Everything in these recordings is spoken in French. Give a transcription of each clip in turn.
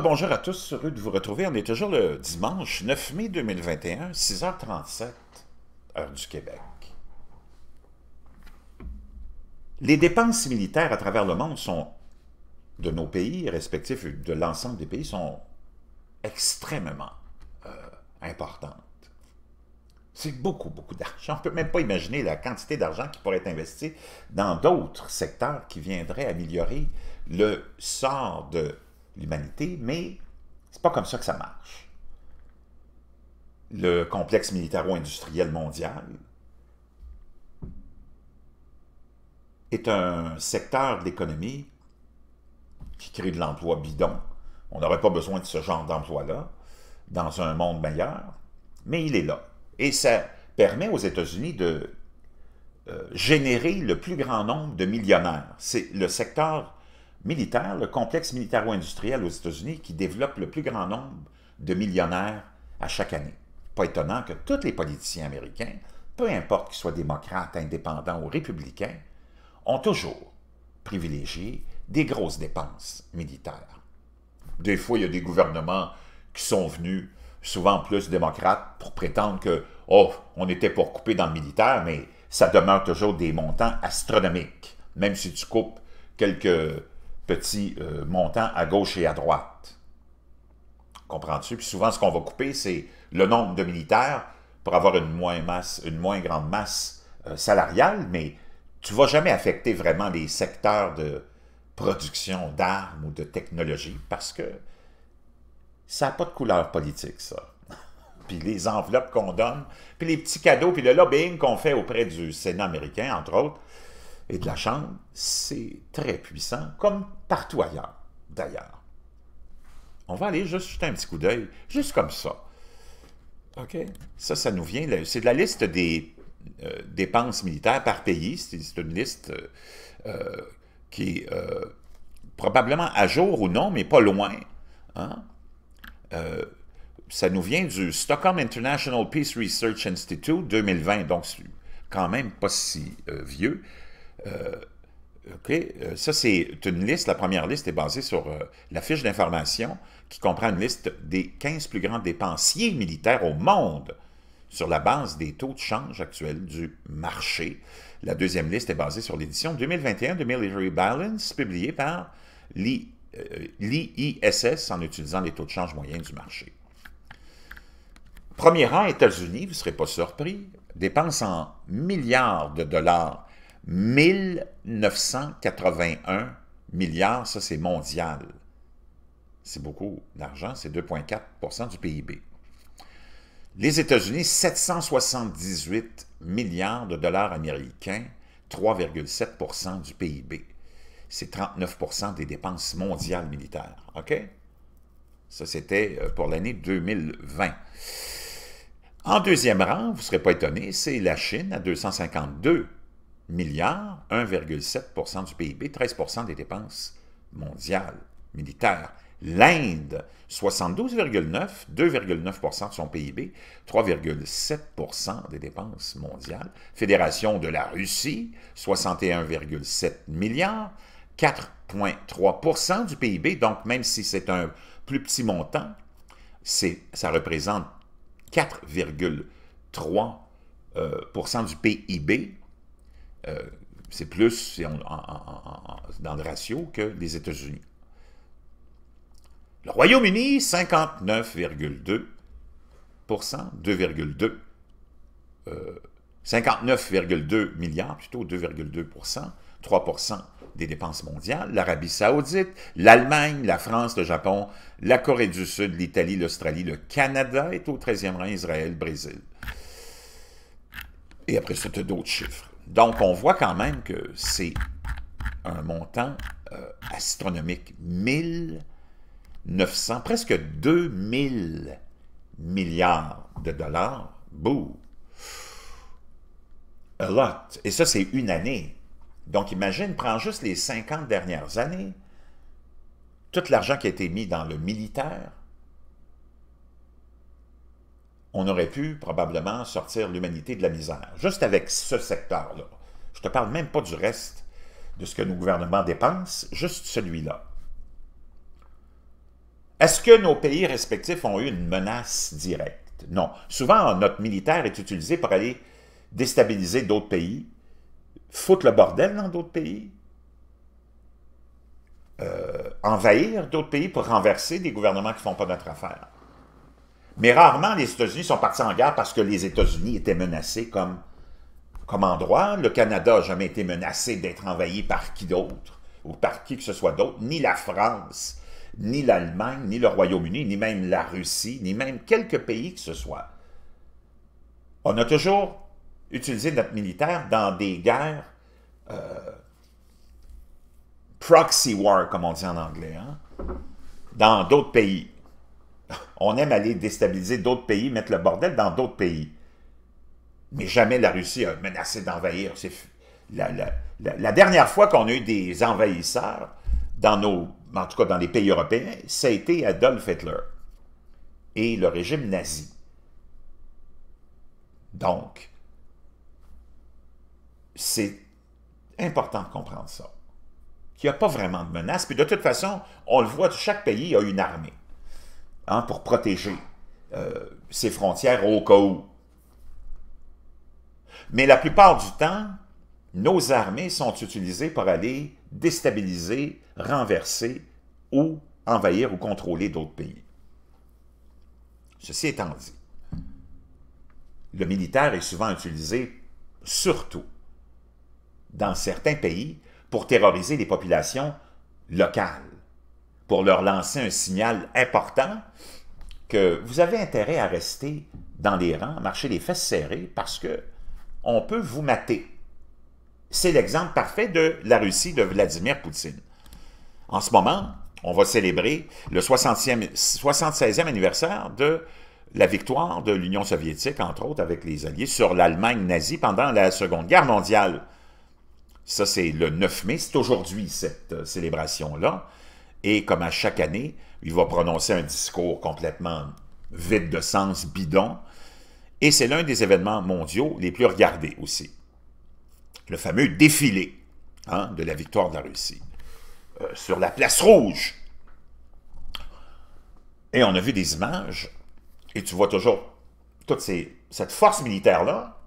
bonjour à tous, heureux de vous retrouver. On est toujours le dimanche 9 mai 2021, 6h37, heure du Québec. Les dépenses militaires à travers le monde sont, de nos pays respectifs, de l'ensemble des pays, sont extrêmement euh, importantes. C'est beaucoup, beaucoup d'argent. On ne peut même pas imaginer la quantité d'argent qui pourrait être investi dans d'autres secteurs qui viendraient améliorer le sort de l'humanité, mais c'est pas comme ça que ça marche. Le complexe militaro-industriel mondial est un secteur de l'économie qui crée de l'emploi bidon. On n'aurait pas besoin de ce genre d'emploi-là dans un monde meilleur, mais il est là. Et ça permet aux États-Unis de euh, générer le plus grand nombre de millionnaires. C'est le secteur militaire, le complexe militaro-industriel aux États-Unis qui développe le plus grand nombre de millionnaires à chaque année. Pas étonnant que tous les politiciens américains, peu importe qu'ils soient démocrates, indépendants ou républicains, ont toujours privilégié des grosses dépenses militaires. Des fois, il y a des gouvernements qui sont venus, souvent plus démocrates, pour prétendre que, oh, on était pour couper dans le militaire, mais ça demeure toujours des montants astronomiques. Même si tu coupes quelques petits euh, montants à gauche et à droite. Comprends-tu? Puis souvent, ce qu'on va couper, c'est le nombre de militaires pour avoir une moins, masse, une moins grande masse euh, salariale, mais tu ne vas jamais affecter vraiment les secteurs de production d'armes ou de technologie parce que ça n'a pas de couleur politique, ça. puis les enveloppes qu'on donne, puis les petits cadeaux, puis le lobbying qu'on fait auprès du Sénat américain, entre autres, et de la chambre, c'est très puissant, comme partout ailleurs, d'ailleurs. On va aller juste jeter un petit coup d'œil, juste comme ça. OK? Ça, ça nous vient, c'est de la liste des euh, dépenses militaires par pays. C'est une liste euh, euh, qui est probablement à jour ou non, mais pas loin. Hein. ça nous vient du Stockholm International Peace Research Institute 2020, donc quand même pas si vieux. Euh, OK, euh, ça c'est une liste, la première liste est basée sur euh, la fiche d'information qui comprend une liste des 15 plus grands dépensiers militaires au monde sur la base des taux de change actuels du marché. La deuxième liste est basée sur l'édition 2021 de Military Balance, publiée par l'IISS en utilisant les taux de change moyens du marché. Premier rang, États-Unis, vous ne serez pas surpris, dépense en milliards de dollars 1981 milliards, ça c'est mondial. C'est beaucoup d'argent, c'est 2,4 du PIB. Les États-Unis, 778 milliards de dollars américains, 3,7 du PIB. C'est 39 des dépenses mondiales militaires. OK? Ça, c'était euh, pour l'année 2020. En deuxième rang, vous ne serez pas étonné, c'est la Chine à 252 milliards, 1,7 du PIB, 13 des dépenses mondiales militaires. L'Inde, 72,9, 2,9 de son PIB, 3,7 des dépenses mondiales. Fédération de la Russie, 61,7 milliards, 4,3 du PIB, donc même si c'est un plus petit montant, ça représente 4,3 euh, du PIB, euh, c'est plus dans le ratio que les États-Unis. Le Royaume-Uni, 59,2 2,2 59,2 milliards, plutôt 2,2 3 des dépenses mondiales, l'Arabie saoudite, l'Allemagne, la France, le Japon, la Corée du Sud, l'Italie, l'Australie, le Canada est au 13e rang, Israël, Brésil. Et après ça, d'autres chiffres. Donc, on voit quand même que c'est un montant euh, astronomique. 1900, presque 2000 milliards de dollars. Bouh! A lot. Et ça, c'est une année. Donc, imagine, prends juste les 50 dernières années, tout l'argent qui a été mis dans le militaire, on aurait pu probablement sortir l'humanité de la misère, juste avec ce secteur-là. Je ne te parle même pas du reste de ce que nos gouvernements dépensent, juste celui-là. Est-ce que nos pays respectifs ont eu une menace directe? Non. Souvent, notre militaire est utilisé pour aller déstabiliser d'autres pays, foutre le bordel dans d'autres pays, euh, envahir d'autres pays pour renverser des gouvernements qui ne font pas notre affaire. Mais rarement, les États-Unis sont partis en guerre parce que les États-Unis étaient menacés comme, comme endroit. Le Canada n'a jamais été menacé d'être envahi par qui d'autre, ou par qui que ce soit d'autre, ni la France, ni l'Allemagne, ni le Royaume-Uni, ni même la Russie, ni même quelques pays que ce soit. On a toujours utilisé notre militaire dans des guerres euh, proxy war, comme on dit en anglais, hein, dans d'autres pays. On aime aller déstabiliser d'autres pays, mettre le bordel dans d'autres pays. Mais jamais la Russie a menacé d'envahir. la, dernière fois qu'on a eu des envahisseurs, dans nos, en tout cas dans les pays européens, ça a été Adolf Hitler et le régime nazi. Donc, c'est important de comprendre ça, Il n'y a pas vraiment de menace. Puis de toute façon, on le voit, chaque pays a une armée. Hein, pour protéger euh, ses frontières au cas où. Mais la plupart du temps, nos armées sont utilisées pour aller déstabiliser, renverser ou envahir ou contrôler d'autres pays. Ceci étant dit, le militaire est souvent utilisé surtout dans certains pays pour terroriser les populations locales pour leur lancer un signal important que vous avez intérêt à rester dans les rangs, marcher les fesses serrées, parce que on peut vous mater. C'est l'exemple parfait de la Russie de Vladimir Poutine. En ce moment, on va célébrer le 76e anniversaire de la victoire de l'Union soviétique, entre autres avec les Alliés, sur l'Allemagne nazie pendant la Seconde Guerre mondiale. Ça, c'est le 9 mai, c'est aujourd'hui cette euh, célébration-là. Et comme à chaque année, il va prononcer un discours complètement vide de sens, bidon. Et c'est l'un des événements mondiaux les plus regardés aussi. Le fameux défilé hein, de la victoire de la Russie euh, sur la place rouge. Et on a vu des images, et tu vois toujours toute cette force militaire-là,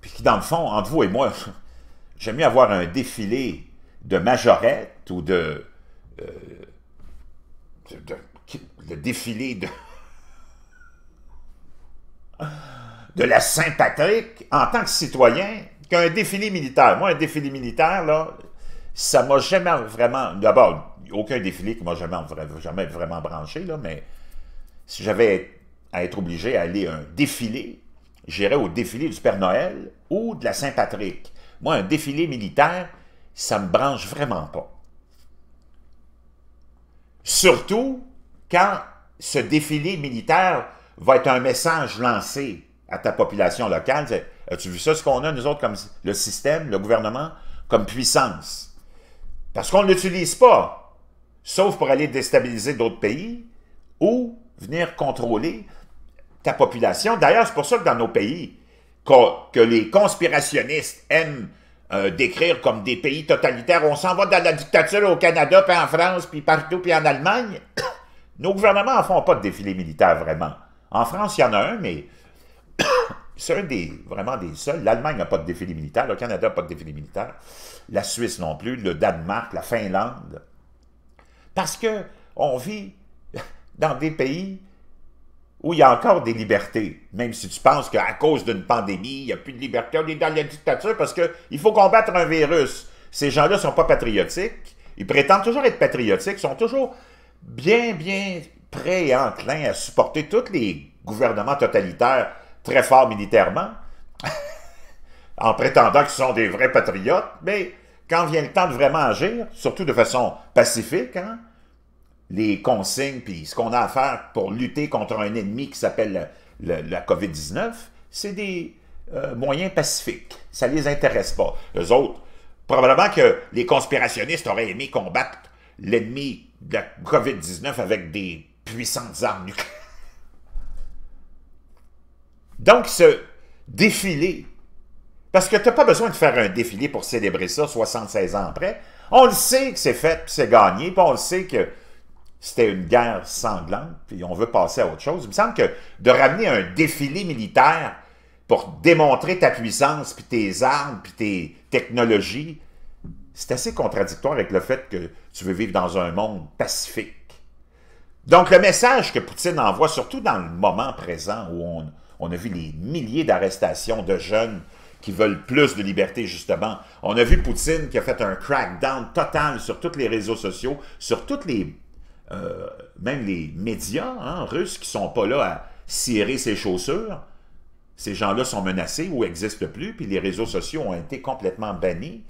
puis qui, dans le fond, entre vous et moi, j'aime mieux avoir un défilé de majorette ou de, euh, le défilé de, de la Saint-Patrick en tant que citoyen qu'un défilé militaire. Moi, un défilé militaire, là, ça m'a jamais vraiment... D'abord, aucun défilé qui m'a jamais, jamais vraiment branché, là, mais si j'avais à être obligé à aller à un défilé, j'irais au défilé du Père Noël ou de la Saint-Patrick. Moi, un défilé militaire, ça ne me branche vraiment pas. Surtout quand ce défilé militaire va être un message lancé à ta population locale. As-tu vu ça, ce qu'on a, nous autres, comme le système, le gouvernement, comme puissance? Parce qu'on ne l'utilise pas, sauf pour aller déstabiliser d'autres pays ou venir contrôler ta population. D'ailleurs, c'est pour ça que dans nos pays, que les conspirationnistes aiment euh, d'écrire comme des pays totalitaires. On s'en va dans la dictature au Canada, puis en France, puis partout, puis en Allemagne. Nos gouvernements n'en font pas de défilé militaire, vraiment. En France, il y en a un, mais c'est un des, vraiment des seuls. L'Allemagne n'a pas de défilé militaire, le Canada n'a pas de défilé militaire, la Suisse non plus, le Danemark, la Finlande. Parce que on vit dans des pays où il y a encore des libertés, même si tu penses qu'à cause d'une pandémie, il n'y a plus de liberté, on est dans la dictature parce qu'il faut combattre un virus. Ces gens-là ne sont pas patriotiques. Ils prétendent toujours être patriotiques, sont toujours bien, bien prêts et enclins à supporter tous les gouvernements totalitaires très forts militairement, en prétendant qu'ils sont des vrais patriotes. Mais quand vient le temps de vraiment agir, surtout de façon pacifique, hein, les consignes, puis ce qu'on a à faire pour lutter contre un ennemi qui s'appelle la COVID-19, c'est des euh, moyens pacifiques. Ça ne les intéresse pas. Les autres, probablement que les conspirationnistes auraient aimé combattre l'ennemi de la COVID-19 avec des puissantes armes nucléaires. Donc, ce défilé, parce que tu n'as pas besoin de faire un défilé pour célébrer ça 76 ans après, on le sait que c'est fait, c'est gagné, puis on le sait que c'était une guerre sanglante, puis on veut passer à autre chose. Il me semble que de ramener un défilé militaire pour démontrer ta puissance, puis tes armes, puis tes technologies, c'est assez contradictoire avec le fait que tu veux vivre dans un monde pacifique. Donc le message que Poutine envoie, surtout dans le moment présent où on, on a vu les milliers d'arrestations de jeunes qui veulent plus de liberté, justement. On a vu Poutine qui a fait un crackdown total sur tous les réseaux sociaux, sur toutes les euh, même les médias hein, russes qui sont pas là à cirer ses chaussures, ces gens-là sont menacés ou n'existent plus, puis les réseaux sociaux ont été complètement bannis.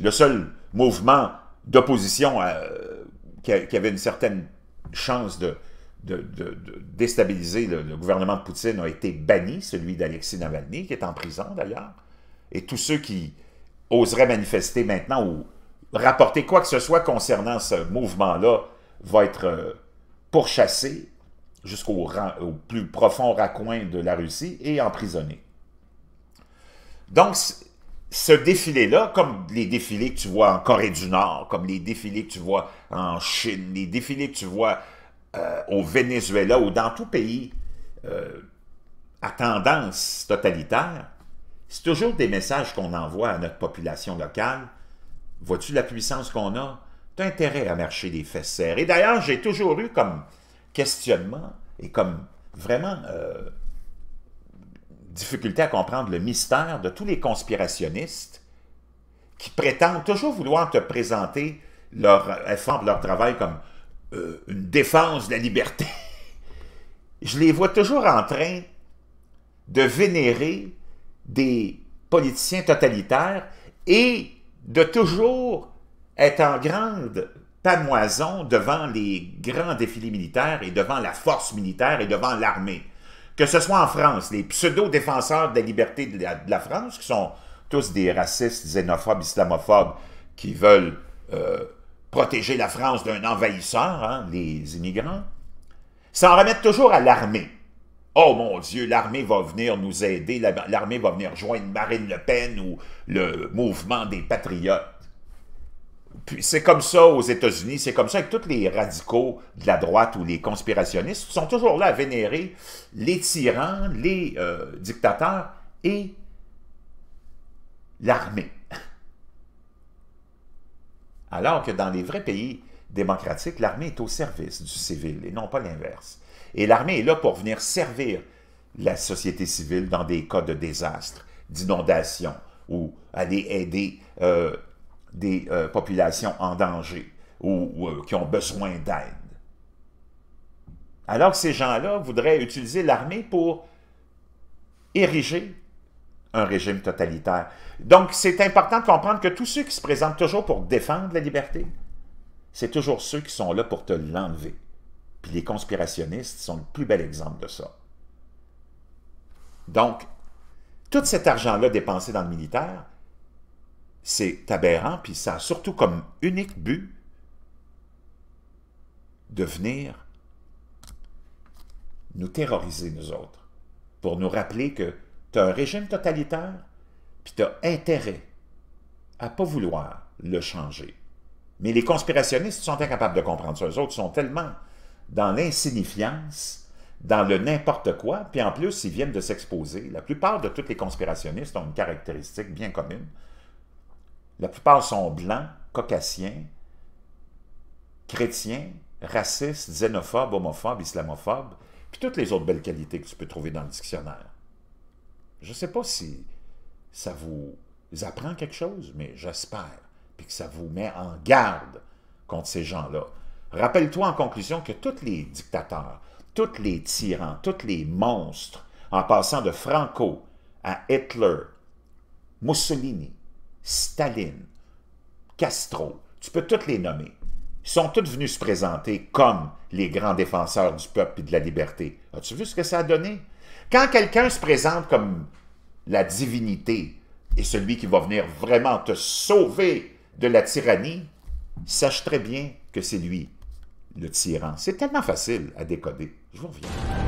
Le seul mouvement d'opposition euh, qui, avait une certaine chance de, de, déstabiliser le, le, gouvernement de Poutine a été banni, celui d'Alexis Navalny, qui est en prison d'ailleurs. Et tous ceux qui oseraient manifester maintenant ou rapporter quoi que ce soit concernant ce mouvement-là va être euh, pourchassé jusqu'au au plus profond raccoin de la Russie et emprisonné. Donc, ce défilé-là, comme les défilés que tu vois en Corée du Nord, comme les défilés que tu vois en Chine, les défilés que tu vois euh, au Venezuela ou dans tout pays euh, à tendance totalitaire, c'est toujours des messages qu'on envoie à notre population locale. Vois-tu la puissance qu'on a? intérêt à marcher des fesses Et d'ailleurs, j'ai toujours eu comme questionnement et comme vraiment euh, difficulté à comprendre le mystère de tous les conspirationnistes qui prétendent toujours vouloir te présenter leur effort, euh, leur travail comme euh, une défense de la liberté. Je les vois toujours en train de vénérer des politiciens totalitaires et de toujours est en grande pamoison devant les grands défilés militaires et devant la force militaire et devant l'armée. Que ce soit en France, les pseudo-défenseurs de la liberté de la, France, qui sont tous des racistes, xénophobes, islamophobes, qui veulent euh, protéger la France d'un envahisseur, hein, les immigrants, s'en remettent toujours à l'armée. Oh mon Dieu, l'armée va venir nous aider, l'armée va venir joindre Marine Le Pen ou le mouvement des patriotes c'est comme ça aux États-Unis, c'est comme ça avec tous les radicaux de la droite ou les conspirationnistes, sont toujours là à vénérer les tyrans, les euh, dictateurs et l'armée. Alors que dans les vrais pays démocratiques, l'armée est au service du civil et non pas l'inverse. Et l'armée est là pour venir servir la société civile dans des cas de désastre, d'inondation, ou aller aider euh, des euh, populations en danger ou euh, qui ont besoin d'aide. Alors que ces gens-là voudraient utiliser l'armée pour ériger un régime totalitaire. Donc, c'est important de comprendre que tous ceux qui se présentent toujours pour défendre la liberté, c'est toujours ceux qui sont là pour te l'enlever. Puis les conspirationnistes sont le plus bel exemple de ça. Donc, tout cet argent-là dépensé dans le militaire, c'est aberrant, puis ça a surtout comme unique but de venir nous terroriser, nous autres, pour nous rappeler que tu as un régime totalitaire, puis tu as intérêt à pas vouloir le changer. Mais les conspirationnistes sont incapables de comprendre ça. Eux autres sont tellement dans l'insignifiance, dans le n'importe quoi, puis en plus, ils viennent de s'exposer. La plupart de tous les conspirationnistes ont une caractéristique bien commune, la plupart sont blancs, caucasiens, chrétiens, racistes, xénophobes, homophobes, islamophobes, puis toutes les autres belles qualités que tu peux trouver dans le dictionnaire. Je ne sais pas si ça vous apprend quelque chose, mais j'espère, puis que ça vous met en garde contre ces gens-là. Rappelle-toi en conclusion que tous les dictateurs, tous les tyrans, tous les monstres, en passant de Franco à Hitler, Mussolini, Staline, Castro, tu peux toutes les nommer. Ils sont tous venus se présenter comme les grands défenseurs du peuple et de la liberté. As-tu vu ce que ça a donné? Quand quelqu'un se présente comme la divinité et celui qui va venir vraiment te sauver de la tyrannie, sache très bien que c'est lui, le tyran. C'est tellement facile à décoder. Je vous reviens.